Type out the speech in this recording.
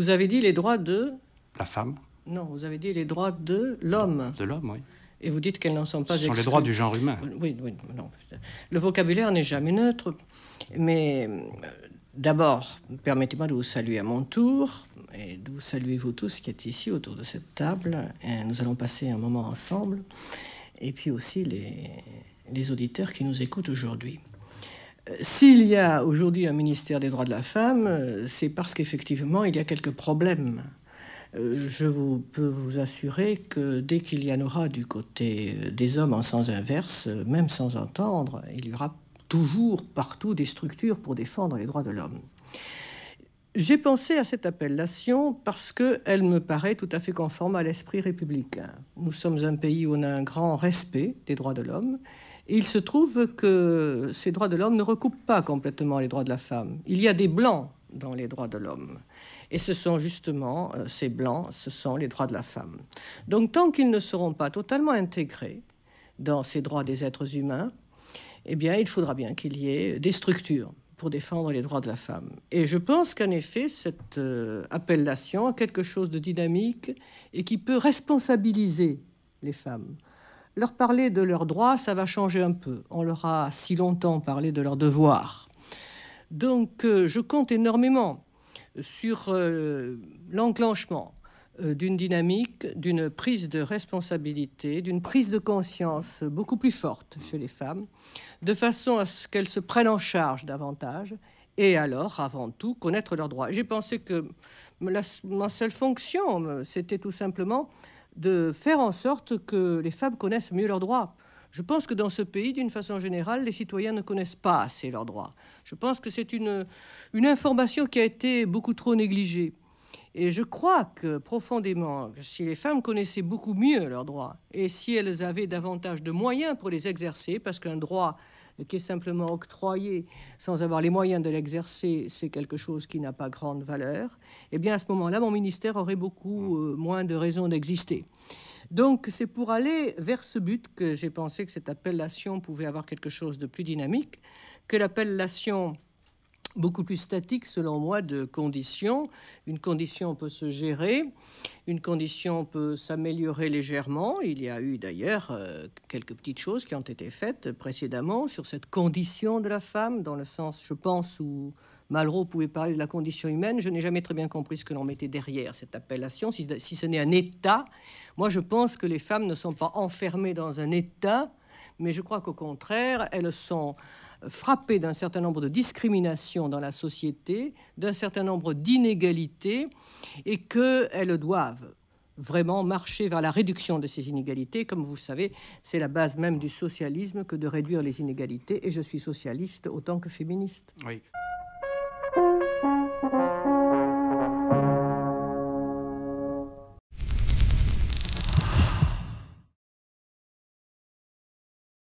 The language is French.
Vous avez dit les droits de La femme. Non, vous avez dit les droits de l'homme. De l'homme, oui. Et vous dites qu'elles n'en sont pas. Ce sont les droits du genre humain. Oui, oui, non. Le vocabulaire n'est jamais neutre, mais euh, d'abord, permettez-moi de vous saluer à mon tour et de vous saluer vous tous qui êtes ici autour de cette table. nous allons passer un moment ensemble, et puis aussi les auditeurs qui nous écoutent aujourd'hui. S'il y a aujourd'hui un ministère des droits de la femme, euh, c'est parce qu'effectivement, il y a quelques problèmes. Euh, je vous, peux vous assurer que dès qu'il y en aura du côté euh, des hommes en sens inverse, même sans entendre, il y aura toujours partout des structures pour défendre les droits de l'homme. J'ai pensé à cette appellation parce qu'elle me paraît tout à fait conforme à l'esprit républicain. Nous sommes un pays où on a un grand respect des droits de l'homme il se trouve que ces droits de l'homme ne recoupent pas complètement les droits de la femme. Il y a des blancs dans les droits de l'homme. Et ce sont justement euh, ces blancs, ce sont les droits de la femme. Donc tant qu'ils ne seront pas totalement intégrés dans ces droits des êtres humains, eh bien il faudra bien qu'il y ait des structures pour défendre les droits de la femme. Et je pense qu'en effet, cette euh, appellation a quelque chose de dynamique et qui peut responsabiliser les femmes. Leur parler de leurs droits, ça va changer un peu. On leur a si longtemps parlé de leurs devoirs. Donc, euh, je compte énormément sur euh, l'enclenchement euh, d'une dynamique, d'une prise de responsabilité, d'une prise de conscience beaucoup plus forte chez les femmes, de façon à ce qu'elles se prennent en charge davantage et alors, avant tout, connaître leurs droits. J'ai pensé que ma seule fonction, c'était tout simplement de faire en sorte que les femmes connaissent mieux leurs droits. Je pense que dans ce pays, d'une façon générale, les citoyens ne connaissent pas assez leurs droits. Je pense que c'est une, une information qui a été beaucoup trop négligée. Et je crois que profondément, si les femmes connaissaient beaucoup mieux leurs droits et si elles avaient davantage de moyens pour les exercer, parce qu'un droit qui est simplement octroyé sans avoir les moyens de l'exercer, c'est quelque chose qui n'a pas grande valeur, eh bien à ce moment-là, mon ministère aurait beaucoup mm. euh, moins de raisons d'exister. Donc c'est pour aller vers ce but que j'ai pensé que cette appellation pouvait avoir quelque chose de plus dynamique, que l'appellation beaucoup plus statique, selon moi, de conditions. Une condition peut se gérer, une condition peut s'améliorer légèrement. Il y a eu d'ailleurs euh, quelques petites choses qui ont été faites précédemment sur cette condition de la femme, dans le sens, je pense, où Malraux pouvait parler de la condition humaine. Je n'ai jamais très bien compris ce que l'on mettait derrière cette appellation, si ce n'est un état. Moi, je pense que les femmes ne sont pas enfermées dans un état, mais je crois qu'au contraire, elles sont frappées d'un certain nombre de discriminations dans la société, d'un certain nombre d'inégalités, et qu'elles doivent vraiment marcher vers la réduction de ces inégalités. Comme vous savez, c'est la base même du socialisme que de réduire les inégalités, et je suis socialiste autant que féministe.